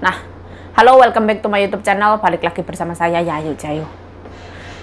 Nah, halo welcome back to my YouTube channel. Balik lagi bersama saya Yayu Jayu.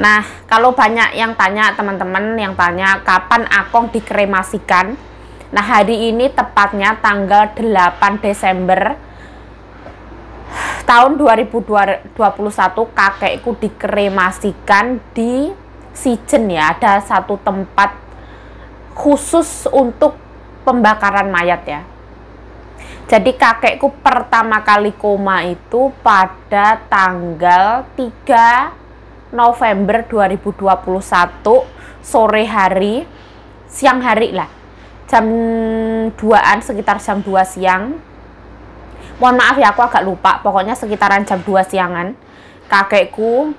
Nah, kalau banyak yang tanya teman-teman yang tanya kapan Akong dikremasikan. Nah, hari ini tepatnya tanggal 8 Desember tahun 2021 kakekku dikremasikan di Sijen ya. Ada satu tempat khusus untuk pembakaran mayat ya jadi kakekku pertama kali koma itu pada tanggal 3 November 2021 sore hari siang hari lah jam 2-an sekitar jam 2 siang mohon maaf ya aku agak lupa pokoknya sekitaran jam 2 siangan kakekku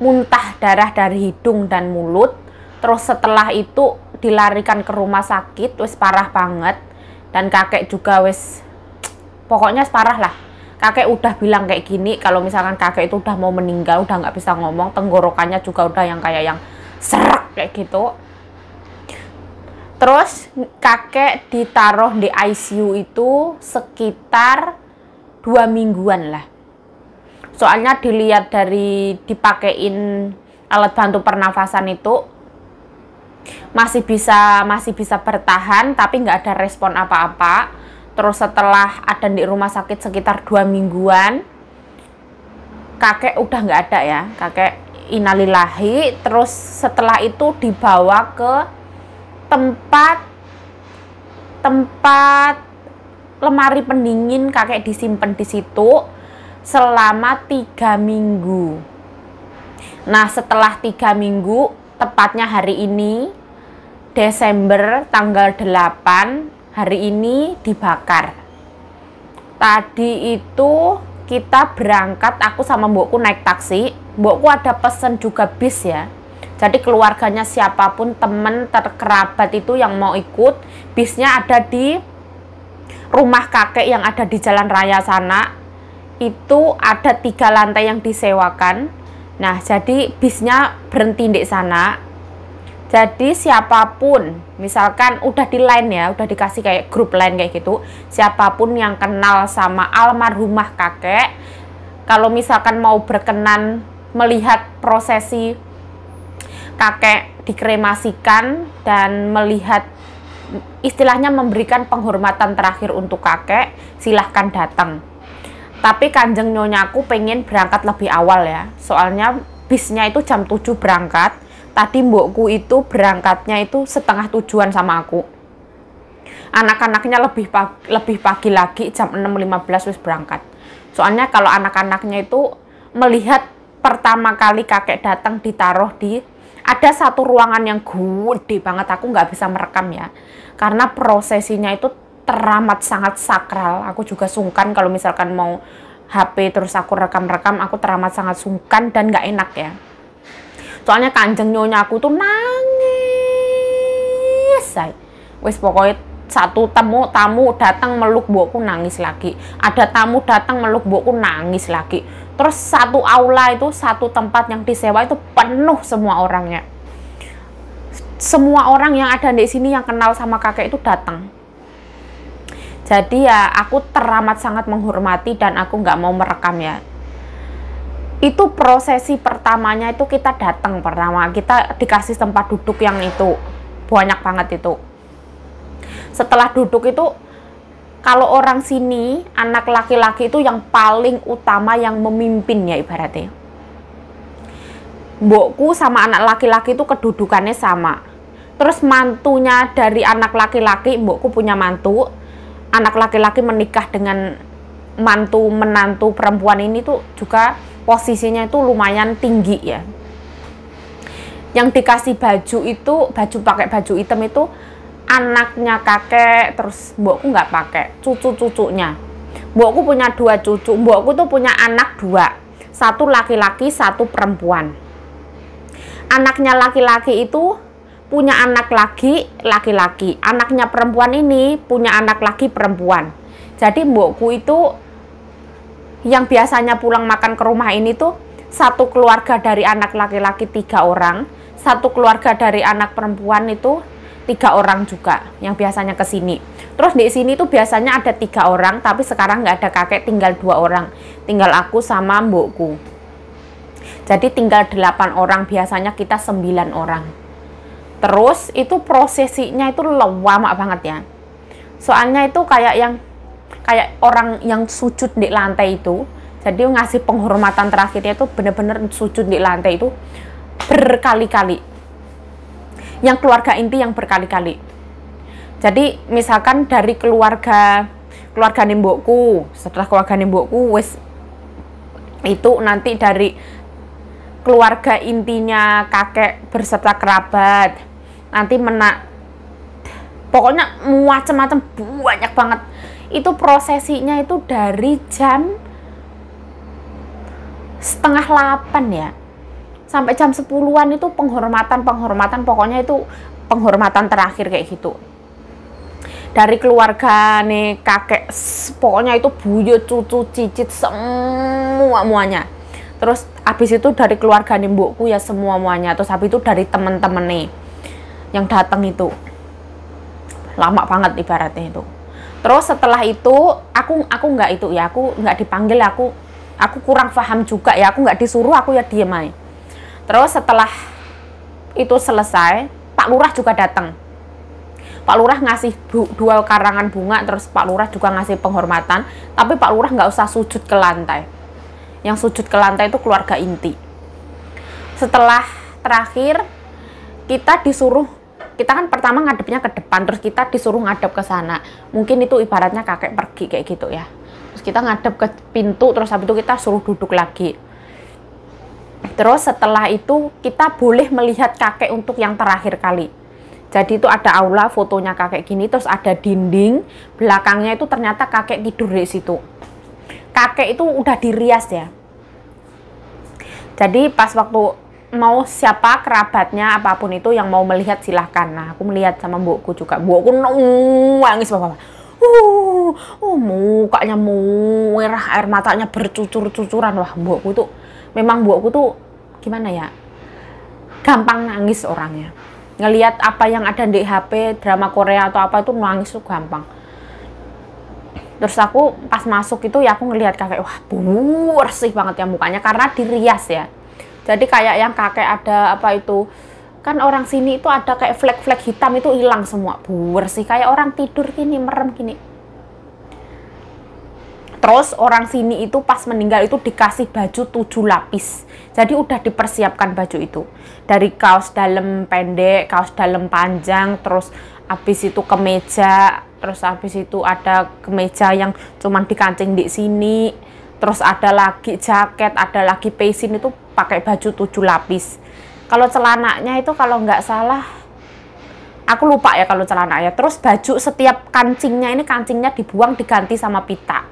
muntah darah dari hidung dan mulut terus setelah itu dilarikan ke rumah sakit wis parah banget dan kakek juga wes pokoknya separah lah kakek udah bilang kayak gini kalau misalkan kakek itu udah mau meninggal udah nggak bisa ngomong tenggorokannya juga udah yang kayak yang serak kayak gitu terus kakek ditaruh di ICU itu sekitar dua mingguan lah soalnya dilihat dari dipakein alat bantu pernafasan itu masih bisa masih bisa bertahan tapi nggak ada respon apa-apa terus setelah ada di rumah sakit sekitar dua mingguan kakek udah nggak ada ya kakek inalilahi terus setelah itu dibawa ke tempat tempat lemari pendingin kakek disimpan di situ selama tiga minggu nah setelah tiga minggu tepatnya hari ini Desember tanggal 8 hari ini dibakar tadi itu kita berangkat aku sama mbokku naik taksi mbokku ada pesen juga bis ya jadi keluarganya siapapun temen terkerabat itu yang mau ikut bisnya ada di rumah kakek yang ada di jalan raya sana itu ada tiga lantai yang disewakan Nah, jadi bisnya berhenti di sana. Jadi siapapun, misalkan udah di line ya, udah dikasih kayak grup line kayak gitu, siapapun yang kenal sama almarhumah kakek, kalau misalkan mau berkenan melihat prosesi kakek dikremasikan dan melihat istilahnya memberikan penghormatan terakhir untuk kakek, silahkan datang. Tapi kanjeng nyonya aku pengen berangkat lebih awal ya. Soalnya bisnya itu jam 7 berangkat. Tadi mbokku itu berangkatnya itu setengah tujuan sama aku. Anak-anaknya lebih pagi, lebih pagi lagi jam 6.15 wis berangkat. Soalnya kalau anak-anaknya itu melihat pertama kali kakek datang ditaruh di ada satu ruangan yang gede banget aku nggak bisa merekam ya karena prosesinya itu teramat sangat sakral. Aku juga sungkan kalau misalkan mau HP terus aku rekam-rekam, aku teramat sangat sungkan dan nggak enak ya. Soalnya kanjeng nyonya aku tuh nangis. Say. Wes pokoknya satu temu tamu datang meluk buku nangis lagi ada tamu datang meluk buku nangis lagi terus satu aula itu satu tempat yang disewa itu penuh semua orangnya semua orang yang ada di sini yang kenal sama kakek itu datang jadi ya aku teramat sangat menghormati dan aku nggak mau merekam ya. Itu prosesi pertamanya itu kita datang pertama, kita dikasih tempat duduk yang itu banyak banget itu. Setelah duduk itu kalau orang sini anak laki-laki itu yang paling utama yang memimpin ya ibaratnya mbokku sama anak laki-laki itu kedudukannya sama terus mantunya dari anak laki-laki mbokku punya mantu anak laki-laki menikah dengan mantu menantu perempuan ini tuh juga posisinya itu lumayan tinggi ya yang dikasih baju itu baju pakai baju hitam itu anaknya kakek terus mbokku nggak pakai cucu-cucunya mbokku punya dua cucu mbokku tuh punya anak dua satu laki-laki satu perempuan anaknya laki-laki itu punya anak lagi laki-laki anaknya perempuan ini punya anak lagi perempuan jadi mbokku itu yang biasanya pulang makan ke rumah ini tuh satu keluarga dari anak laki-laki tiga orang satu keluarga dari anak perempuan itu tiga orang juga yang biasanya ke sini terus di sini tuh biasanya ada tiga orang tapi sekarang nggak ada kakek tinggal dua orang tinggal aku sama mbokku jadi tinggal delapan orang biasanya kita sembilan orang Terus itu prosesinya itu lama banget ya. Soalnya itu kayak yang kayak orang yang sujud di lantai itu. Jadi ngasih penghormatan terakhirnya itu bener-bener sujud di lantai itu berkali-kali. Yang keluarga inti yang berkali-kali. Jadi misalkan dari keluarga keluarga nimbokku, setelah keluarga nimbokku wis itu nanti dari keluarga intinya kakek berserta kerabat nanti menak pokoknya macam-macam banyak banget itu prosesinya itu dari jam setengah delapan ya sampai jam sepuluhan itu penghormatan-penghormatan pokoknya itu penghormatan terakhir kayak gitu dari keluarga nih kakek pokoknya itu buyut cucu cicit semua muanya terus habis itu dari keluarga nih mbokku ya semua muanya terus habis itu dari temen-temen nih yang datang itu lama banget ibaratnya itu terus setelah itu aku aku nggak itu ya aku nggak dipanggil aku aku kurang paham juga ya aku nggak disuruh aku ya diem aja terus setelah itu selesai Pak Lurah juga datang Pak Lurah ngasih bu, dua karangan bunga terus Pak Lurah juga ngasih penghormatan tapi Pak Lurah nggak usah sujud ke lantai yang sujud ke lantai itu keluarga inti setelah terakhir kita disuruh kita kan pertama ngadepnya ke depan terus kita disuruh ngadep ke sana mungkin itu ibaratnya kakek pergi kayak gitu ya terus kita ngadep ke pintu terus habis itu kita suruh duduk lagi terus setelah itu kita boleh melihat kakek untuk yang terakhir kali jadi itu ada aula fotonya kakek gini terus ada dinding belakangnya itu ternyata kakek tidur di situ kakek itu udah dirias ya jadi pas waktu mau siapa kerabatnya apapun itu yang mau melihat silahkan nah aku melihat sama mbokku juga mbokku nangis bapak uh uh mukanya merah air matanya bercucur-cucuran wah mbokku tuh memang mbokku tuh gimana ya gampang nangis orangnya ngelihat apa yang ada di HP drama Korea atau apa itu nangis tuh gampang terus aku pas masuk itu ya aku ngelihat kakek wah bersih banget ya mukanya karena dirias ya jadi kayak yang kakek ada apa itu kan orang sini itu ada kayak flek-flek hitam itu hilang semua buwer sih kayak orang tidur gini merem gini terus orang sini itu pas meninggal itu dikasih baju tujuh lapis jadi udah dipersiapkan baju itu dari kaos dalam pendek kaos dalam panjang terus habis itu kemeja terus habis itu ada kemeja yang cuman dikancing di sini terus ada lagi jaket ada lagi pacing itu pakai baju tujuh lapis kalau celananya itu kalau nggak salah aku lupa ya kalau celananya terus baju setiap kancingnya ini kancingnya dibuang diganti sama pita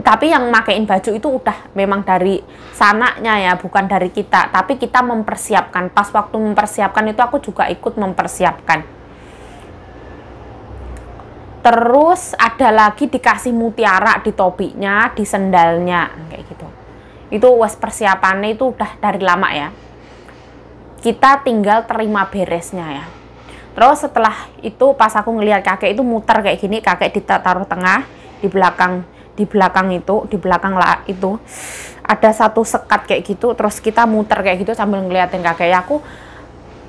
tapi yang makain baju itu udah memang dari sananya ya bukan dari kita tapi kita mempersiapkan pas waktu mempersiapkan itu aku juga ikut mempersiapkan terus ada lagi dikasih mutiara di topinya, di sendalnya, kayak gitu. Itu was persiapannya itu udah dari lama ya. Kita tinggal terima beresnya ya. Terus setelah itu pas aku ngelihat kakek itu muter kayak gini, kakek ditaruh tengah di belakang di belakang itu, di belakang lah itu ada satu sekat kayak gitu, terus kita muter kayak gitu sambil ngeliatin kakek ya, aku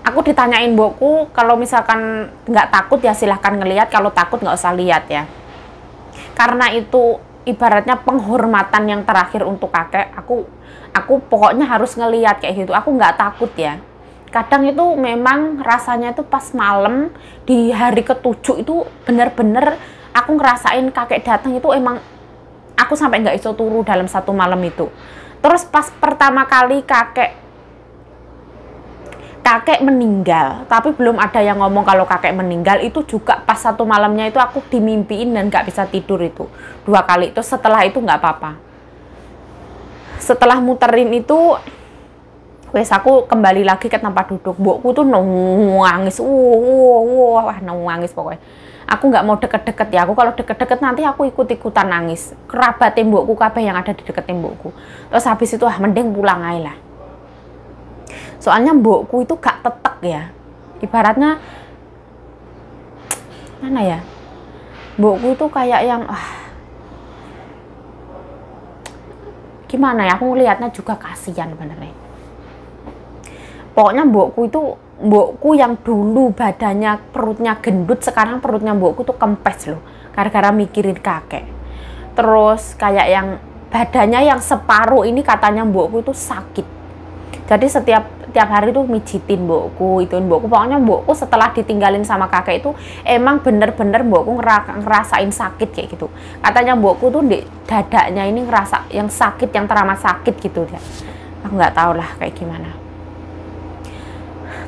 aku ditanyain boku kalau misalkan nggak takut ya silahkan ngelihat kalau takut nggak usah lihat ya karena itu ibaratnya penghormatan yang terakhir untuk kakek aku aku pokoknya harus ngeliat kayak gitu aku nggak takut ya kadang itu memang rasanya itu pas malam di hari ketujuh itu bener-bener aku ngerasain kakek datang itu emang aku sampai nggak iso turu dalam satu malam itu terus pas pertama kali kakek kakek meninggal tapi belum ada yang ngomong kalau kakek meninggal itu juga pas satu malamnya itu aku dimimpiin dan nggak bisa tidur itu dua kali itu setelah itu nggak apa-apa setelah muterin itu wes aku kembali lagi ke tempat duduk bokku tuh nangis wah uh, uh, uh, wah nangis pokoknya aku nggak mau deket-deket ya aku kalau deket-deket nanti aku ikut-ikutan nangis kerabat tembokku kabeh yang ada di deket tembokku terus habis itu ah mending pulang aja lah soalnya mbokku itu gak tetek ya ibaratnya mana ya mbokku itu kayak yang ah, gimana ya aku ngeliatnya juga kasihan benernya pokoknya mbokku itu mbokku yang dulu badannya perutnya gendut sekarang perutnya mbokku tuh kempes loh gara-gara mikirin kakek terus kayak yang badannya yang separuh ini katanya mbokku itu sakit jadi setiap tiap hari tuh mijitin mbokku itu mbokku pokoknya mbokku setelah ditinggalin sama kakek itu emang bener-bener mbokku ngerasain sakit kayak gitu katanya mbokku tuh di dadanya ini ngerasa yang sakit yang teramat sakit gitu dia aku nggak tahu lah kayak gimana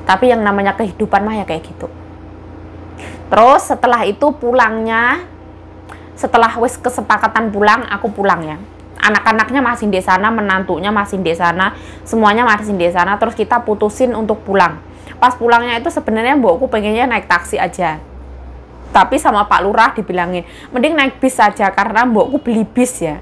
tapi yang namanya kehidupan mah ya kayak gitu terus setelah itu pulangnya setelah wis kesepakatan pulang aku pulang ya anak-anaknya masih di sana menantunya masih di sana semuanya masih di sana terus kita putusin untuk pulang pas pulangnya itu sebenarnya mbokku pengennya naik taksi aja tapi sama Pak Lurah dibilangin mending naik bis saja karena mbokku beli bis ya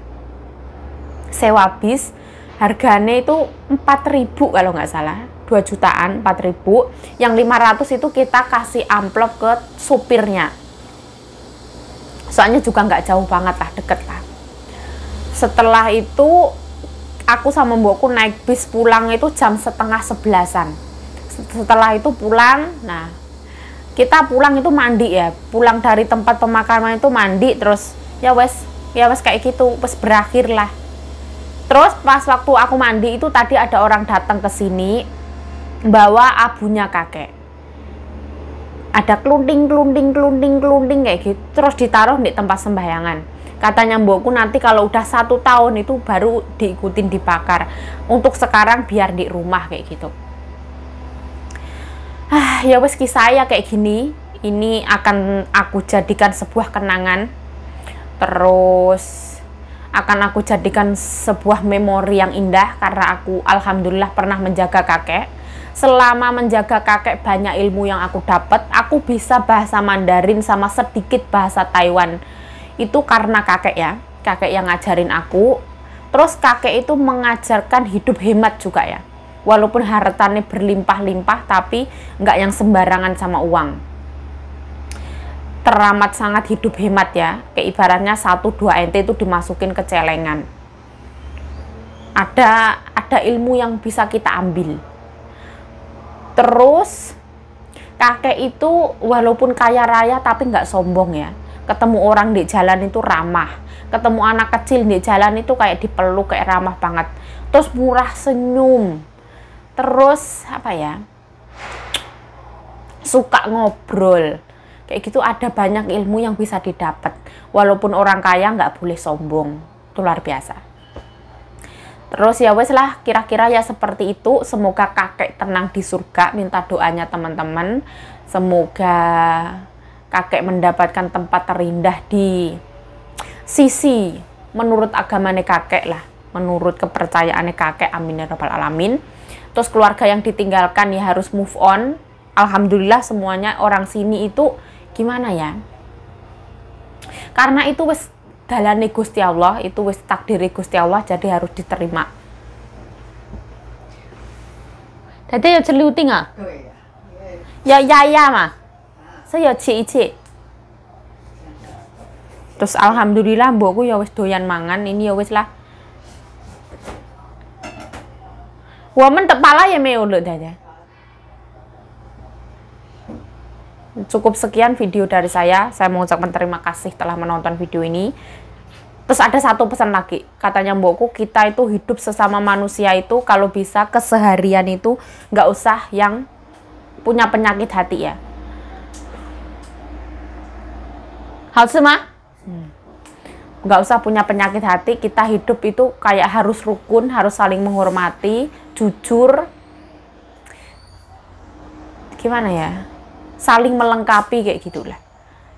sewa bis harganya itu 4000 kalau nggak salah 2 jutaan 4000 yang 500 itu kita kasih amplop ke supirnya soalnya juga nggak jauh banget lah deket lah setelah itu aku sama mbokku naik bis pulang itu jam setengah sebelasan setelah itu pulang nah kita pulang itu mandi ya pulang dari tempat pemakaman itu mandi terus ya wes ya wes kayak gitu wes berakhir lah terus pas waktu aku mandi itu tadi ada orang datang ke sini bawa abunya kakek ada klunding klunding klunding klunding kayak gitu terus ditaruh di tempat sembahyangan katanya mbokku nanti kalau udah satu tahun itu baru diikutin dibakar untuk sekarang biar di rumah kayak gitu ah ya wes kisah ya kayak gini ini akan aku jadikan sebuah kenangan terus akan aku jadikan sebuah memori yang indah karena aku alhamdulillah pernah menjaga kakek selama menjaga kakek banyak ilmu yang aku dapat, aku bisa bahasa Mandarin sama sedikit bahasa Taiwan. Itu karena kakek ya, kakek yang ngajarin aku. Terus kakek itu mengajarkan hidup hemat juga ya. Walaupun hartanya berlimpah-limpah tapi nggak yang sembarangan sama uang teramat sangat hidup hemat ya kayak satu dua 2 NT itu dimasukin ke celengan ada ada ilmu yang bisa kita ambil Terus kakek itu walaupun kaya raya tapi nggak sombong ya. Ketemu orang di jalan itu ramah. Ketemu anak kecil di jalan itu kayak dipeluk kayak ramah banget. Terus murah senyum. Terus apa ya? Suka ngobrol. Kayak gitu ada banyak ilmu yang bisa didapat. Walaupun orang kaya nggak boleh sombong. Itu luar biasa. Terus ya wes lah kira-kira ya seperti itu. Semoga kakek tenang di surga. Minta doanya teman-teman. Semoga kakek mendapatkan tempat terindah di sisi menurut agamane kakek lah. Menurut kepercayaannya kakek. Amin ya rabbal alamin. Terus keluarga yang ditinggalkan ya harus move on. Alhamdulillah semuanya orang sini itu gimana ya? Karena itu wes dalane Gusti Allah itu wis takdiri Gusti Allah jadi harus diterima Dadi ya celuting ah oh, iya. ya ya ya mah saya ya cik cik terus alhamdulillah mbokku ya wis doyan mangan ini ya wis lah Woman tepala ya meuluk aja. cukup sekian video dari saya. Saya mengucapkan terima kasih telah menonton video ini. Terus ada satu pesan lagi, katanya mbokku kita itu hidup sesama manusia itu kalau bisa keseharian itu nggak usah yang punya penyakit hati ya. Hal semua? Hmm. nggak usah punya penyakit hati kita hidup itu kayak harus rukun harus saling menghormati jujur gimana ya saling melengkapi kayak gitulah.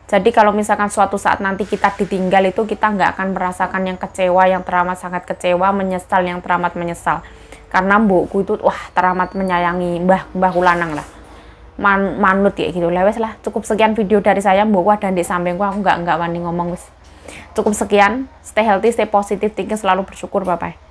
Jadi kalau misalkan suatu saat nanti kita ditinggal itu kita nggak akan merasakan yang kecewa, yang teramat sangat kecewa, menyesal, yang teramat menyesal. Karena mbokku itu wah teramat menyayangi mbah mbah Kulanang lah. Man, manut ya gitu lewes lah cukup sekian video dari saya mbokku dan di sampingku aku nggak nggak wani ngomong wes cukup sekian stay healthy stay positive thinking selalu bersyukur bye bye